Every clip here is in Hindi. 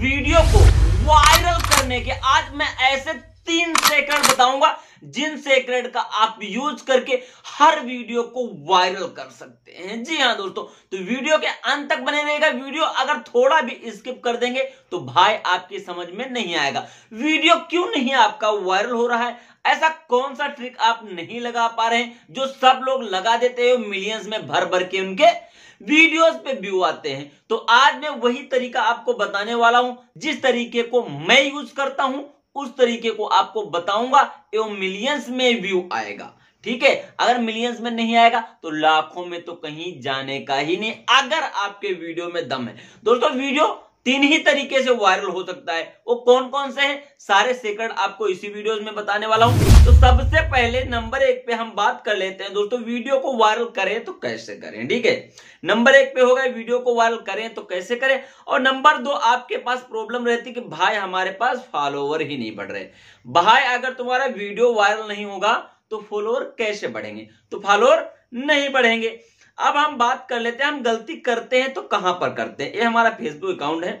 वीडियो को वायरल करने के आज मैं ऐसे तीन सेकंड बताऊंगा जिन सेक्रेट का आप यूज करके हर वीडियो को वायरल कर सकते हैं जी हाँ दोस्तों तो वीडियो के अंत तक बने रहेगा वीडियो अगर थोड़ा भी स्किप कर देंगे तो भाई आपकी समझ में नहीं आएगा वीडियो क्यों नहीं आपका वायरल हो रहा है ऐसा कौन सा ट्रिक आप नहीं लगा पा रहे हैं जो सब लोग लगा देते हो मिलियंस में भर भर के उनके वीडियोस पे व्यू आते हैं तो आज मैं वही तरीका आपको बताने वाला हूं जिस तरीके को मैं यूज करता हूं उस तरीके को आपको बताऊंगा एवं मिलियंस में व्यू आएगा ठीक है अगर मिलियंस में नहीं आएगा तो लाखों में तो कहीं जाने का ही नहीं अगर आपके वीडियो में दम है दोस्तों वीडियो तीन ही तरीके से वायरल हो सकता है वो कौन कौन से हैं सारे सेकंड आपको इसी वीडियोस में बताने वाला हूं तो सबसे पहले नंबर एक पे हम बात कर लेते हैं दोस्तों वीडियो को वायरल करें तो कैसे करें ठीक है नंबर एक पे होगा वीडियो को वायरल करें तो कैसे करें और नंबर दो आपके पास प्रॉब्लम रहती कि भाई हमारे पास फॉलोवर ही नहीं बढ़ रहे भाई अगर तुम्हारा वीडियो वायरल नहीं होगा तो फॉलोअर कैसे बढ़ेंगे तो फॉलोअर नहीं बढ़ेंगे अब हम बात कर लेते हैं हम गलती करते हैं तो कहां पर करते हैं ये हमारा फेसबुक अकाउंट है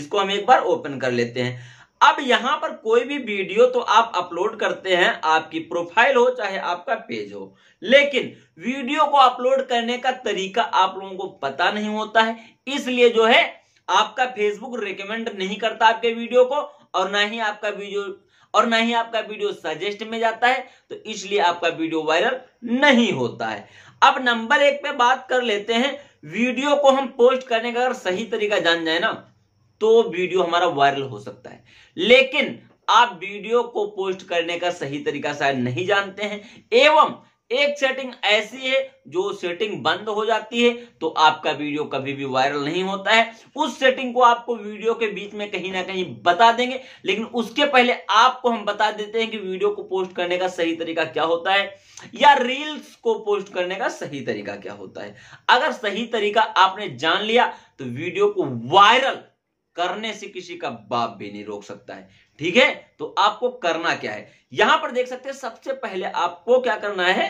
इसको हम एक बार ओपन कर लेते हैं अब यहां पर कोई भी वीडियो तो आप अपलोड करते हैं आपकी प्रोफाइल हो चाहे आपका पेज हो लेकिन वीडियो को अपलोड करने का तरीका आप लोगों को पता नहीं होता है इसलिए जो है आपका फेसबुक रिकमेंड नहीं करता आपके वीडियो को और ना ही आपका वीडियो और ना ही आपका वीडियो सजेस्ट में जाता है तो इसलिए आपका वीडियो वायरल नहीं होता है अब नंबर एक पे बात कर लेते हैं वीडियो को हम पोस्ट करने का अगर सही तरीका जान जाए ना तो वीडियो हमारा वायरल हो सकता है लेकिन आप वीडियो को पोस्ट करने का सही तरीका शायद नहीं जानते हैं एवं एक सेटिंग ऐसी है जो सेटिंग बंद हो जाती है तो आपका वीडियो कभी भी वायरल नहीं होता है उस सेटिंग को आपको वीडियो के बीच में कहीं ना कहीं बता देंगे लेकिन उसके पहले आपको हम बता देते हैं कि वीडियो को पोस्ट करने का सही तरीका क्या होता है या रील्स को पोस्ट करने का सही तरीका क्या होता है अगर सही तरीका आपने जान लिया तो वीडियो को वायरल करने से किसी का बाप भी नहीं रोक सकता है ठीक है तो आपको करना क्या है यहां पर देख सकते हैं सबसे पहले आपको क्या करना है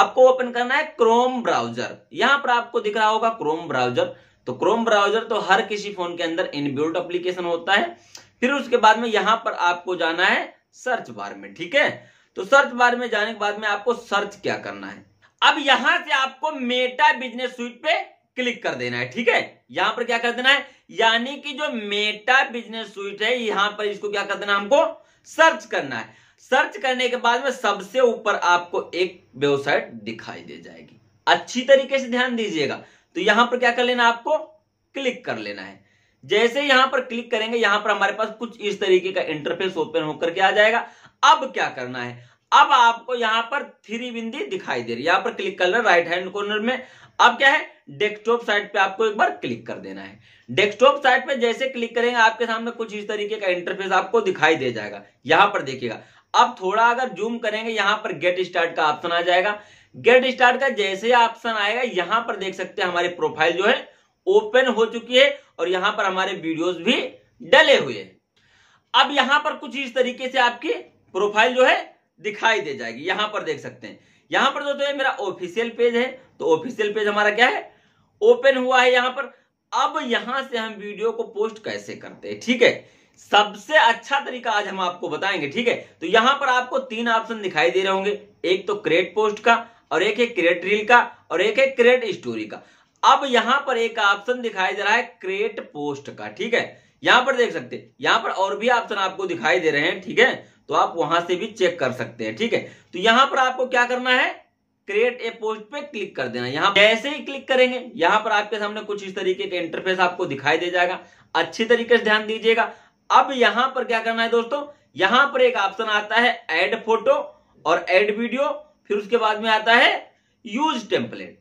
आपको ओपन करना है क्रोम ब्राउजर यहां पर आपको दिख रहा होगा क्रोम ब्राउजर तो क्रोम ब्राउजर तो हर किसी फोन के अंदर इनबिल्ट एप्लीकेशन होता है फिर उसके बाद में यहां पर आपको जाना है सर्च बार में ठीक है तो सर्च बार में जाने के बाद में आपको सर्च क्या करना है अब यहां से आपको मेटा बिजनेस स्वीट पे क्लिक कर देना है ठीक है यहां पर क्या कर देना है यानी कि जो मेटा बिजनेस सुइट है यहां पर इसको क्या कर देना हमको सर्च करना है सर्च करने के बाद में सबसे ऊपर आपको एक वेबसाइट दिखाई दे जाएगी अच्छी तरीके से ध्यान दीजिएगा तो यहां पर क्या कर लेना आपको क्लिक कर लेना है जैसे यहां पर क्लिक करेंगे यहां पर हमारे पास कुछ इस तरीके का इंटरफेस ओपन होकर के आ जाएगा अब क्या करना है अब आपको यहां पर थ्री बिंदी दिखाई दे रही है यहां पर क्लिक कर लें राइट हैंड कॉर्नर में अब क्या है डेस्कटॉप साइट पे आपको एक बार क्लिक कर देना है डेस्कटॉप साइट पे जैसे क्लिक करेंगे आपके सामने कुछ इस तरीके का इंटरफेस आपको दिखाई दे जाएगा यहां पर देखिएगा अब थोड़ा अगर जूम करेंगे यहां पर गेट स्टार्ट का ऑप्शन आ जाएगा गेट स्टार्ट का जैसे ऑप्शन आएगा यहां पर देख सकते हैं हमारी प्रोफाइल जो है ओपन हो चुकी है और यहां पर हमारे वीडियोस भी डले हुए अब यहां पर कुछ इस तरीके से आपकी प्रोफाइल जो है दिखाई दे जाएगी यहां पर देख सकते हैं यहां पर दोस्तों ये मेरा ऑफिशियल पेज है तो ऑफिशियल पेज हमारा क्या है ओपन हुआ है यहां पर अब यहां से हम वीडियो को पोस्ट कैसे करते हैं ठीक है सबसे अच्छा तरीका आज हम आपको बताएंगे ठीक है तो यहां पर आपको तीन ऑप्शन दिखाई दे रहे होंगे एक तो क्रिएट पोस्ट का और एक है क्रिएट रील का और एक है क्रिएट स्टोरी का अब यहां पर एक ऑप्शन दिखाई दे रहा है क्रिएट पोस्ट का ठीक है यहां पर देख सकते हैं यहां पर और भी ऑप्शन आपको दिखाई दे रहे हैं ठीक है तो आप वहां से भी चेक कर सकते हैं ठीक है तो यहां पर आपको क्या करना है क्रिएट ए पोस्ट पे क्लिक कर देना यहाँ जैसे ही क्लिक करेंगे यहां पर आपके सामने कुछ इस तरीके के इंटरफेस आपको दिखाई दे जाएगा अच्छी तरीके से ध्यान दीजिएगा अब यहां पर क्या करना है दोस्तों यहां पर एक ऑप्शन आता है एड फोटो और एड वीडियो फिर उसके बाद में आता है यूज टेम्पलेट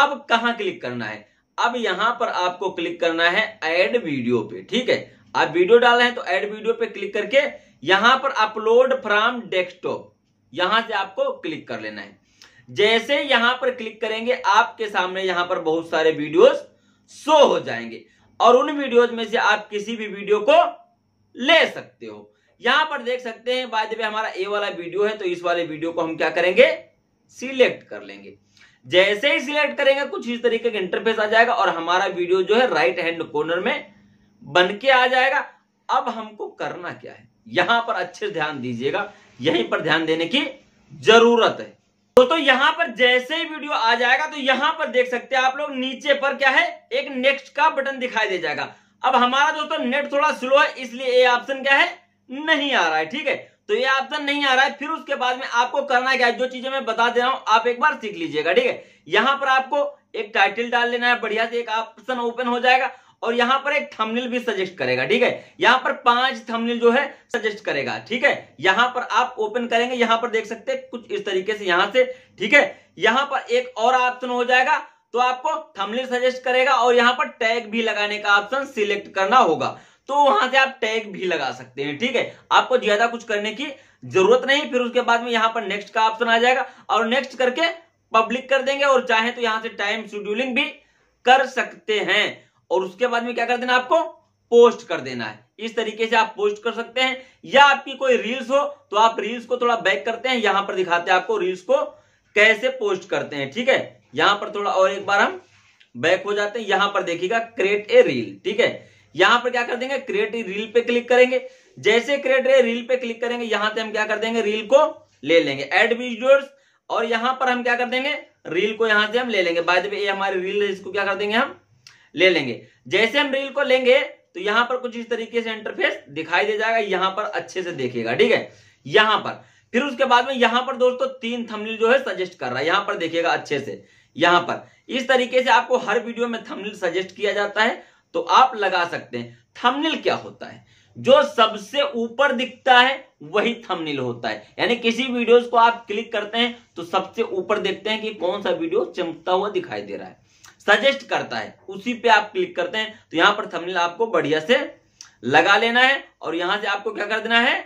अब कहा क्लिक करना है अब यहां पर आपको क्लिक करना है एड वीडियो पे ठीक है आप वीडियो डाल रहे हैं तो एड वीडियो पे क्लिक करके यहां पर अपलोड फ्रॉम डेस्कटॉप यहां से आपको क्लिक कर लेना है जैसे यहां पर क्लिक करेंगे आपके सामने यहां पर बहुत सारे वीडियोस शो हो जाएंगे और उन वीडियोज में से आप किसी भी वीडियो को ले सकते हो यहां पर देख सकते हैं बाय द हमारा ए वाला वीडियो है तो इस वाले वीडियो को हम क्या करेंगे सिलेक्ट कर लेंगे जैसे ही सिलेक्ट करेंगे कुछ इस तरीके का इंटरफेस आ जाएगा और हमारा वीडियो जो है राइट हैंड कॉर्नर में बन के आ जाएगा अब हमको करना क्या है यहां पर अच्छे ध्यान दीजिएगा यहीं पर ध्यान देने की जरूरत है दोस्तों यहां पर जैसे ही वीडियो आ जाएगा तो यहां पर देख सकते हैं आप लोग नीचे पर क्या है एक नेक्स्ट का बटन दिखाई दे जाएगा अब हमारा दोस्तों नेट थोड़ा स्लो है इसलिए ये ऑप्शन क्या है नहीं आ रहा है ठीक है तो ये ऑप्शन नहीं आ रहा है फिर उसके बाद में आपको करना क्या है जो चीजें मैं बता दे रहा हूं आप एक बार सीख लीजिएगा ठीक है यहां पर आपको एक टाइटल डाल लेना है बढ़िया से एक ऑप्शन ओपन हो जाएगा और यहां पर एक थंबनेल भी सजेस्ट करेगा ठीक है यहां पर पांच थंबनेल जो है सजेस्ट करेगा ठीक है यहां पर आप ओपन करेंगे यहां पर देख सकते हैं कुछ इस तरीके से यहां से ठीक है यहां पर एक और ऑप्शन हो जाएगा तो आपको थंबनेल सजेस्ट करेगा और यहां पर टैग भी लगाने का ऑप्शन सिलेक्ट करना होगा तो वहां से आप टैग भी लगा सकते हैं ठीक है आपको ज्यादा कुछ करने की जरूरत नहीं फिर उसके बाद में यहां पर नेक्स्ट का ऑप्शन आ जाएगा और नेक्स्ट करके पब्लिक कर देंगे और चाहे तो यहां से टाइम शेड्यूलिंग भी कर सकते हैं और उसके बाद में क्या कर देना आपको पोस्ट कर देना है इस तरीके से आप पोस्ट कर सकते हैं या आपकी कोई रील्स हो तो आप रील्स को थोड़ा बैक करते हैं यहां पर दिखाते हैं आपको रील्स को कैसे पोस्ट करते हैं ठीक है यहां पर थोड़ा और एक बार हम बैक हो जाते हैं यहां पर देखिएगा क्रिएट ए रील ठीक है यहां पर क्या कर देंगे क्रिएट ए रील पे क्लिक करेंगे जैसे क्रिएट ए रील पे क्लिक करेंगे यहां से हम क्या कर देंगे रील को ले लेंगे एड विजुअल्स और यहां पर हम क्या कर देंगे रील को यहां से हम ले लेंगे बाय द वे ये हमारी रील इसको क्या कर देंगे हम ले लेंगे जैसे हम रील को लेंगे तो यहां पर कुछ इस तरीके से इंटरफेस दिखाई दे जाएगा यहां पर अच्छे से देखिएगा ठीक है यहां पर फिर उसके बाद में यहां पर दोस्तों तीन थंबनेल जो है सजेस्ट कर रहा है यहां पर देखिएगा अच्छे से यहां पर इस तरीके से आपको हर वीडियो में थंबनेल सजेस्ट किया जाता है तो आप लगा सकते हैं थमनिल क्या होता है जो सबसे ऊपर दिखता है वही थंबनेल होता है यानी किसी वीडियोस को आप क्लिक करते हैं तो सबसे ऊपर देखते हैं कि कौन सा वीडियो चमकता हुआ दिखाई दे रहा है सजेस्ट करता है उसी पे आप क्लिक करते हैं तो यहां पर थंबनेल आपको बढ़िया से लगा लेना है और यहां से आपको क्या कर देना है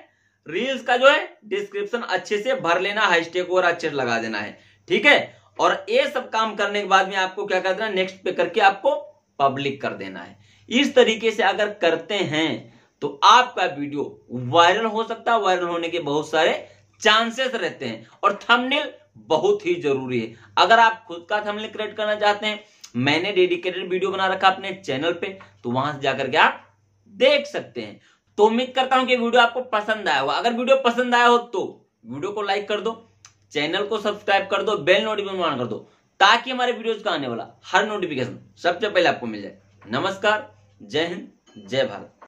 रील्स का जो है डिस्क्रिप्शन अच्छे से भर लेना हैशटैग और अच्छे से लगा देना है ठीक है और ये सब काम करने के बाद में आपको क्या कर देना नेक्स्ट पे करके आपको पब्लिक कर देना है इस तरीके से अगर करते हैं तो आपका वीडियो वायरल हो सकता है वायरल होने के बहुत सारे चांसेस रहते हैं और थंबनेल बहुत ही जरूरी है अगर आप खुद का थंबनेल क्रिएट करना चाहते हैं मैंने डेडिकेटेड वीडियो बना रखा अपने चैनल पे तो वहां से जाकर के आप देख सकते हैं तो उम्मीद करता हूं कि वीडियो आपको पसंद आया होगा अगर वीडियो पसंद आया हो तो वीडियो को लाइक कर दो चैनल को सब्सक्राइब कर दो बेल नोटिफिकेशन ऑन कर दो ताकि हमारे वीडियोज का आने वाला हर नोटिफिकेशन सबसे पहले आपको मिल जाए नमस्कार जय हिंद जय भारत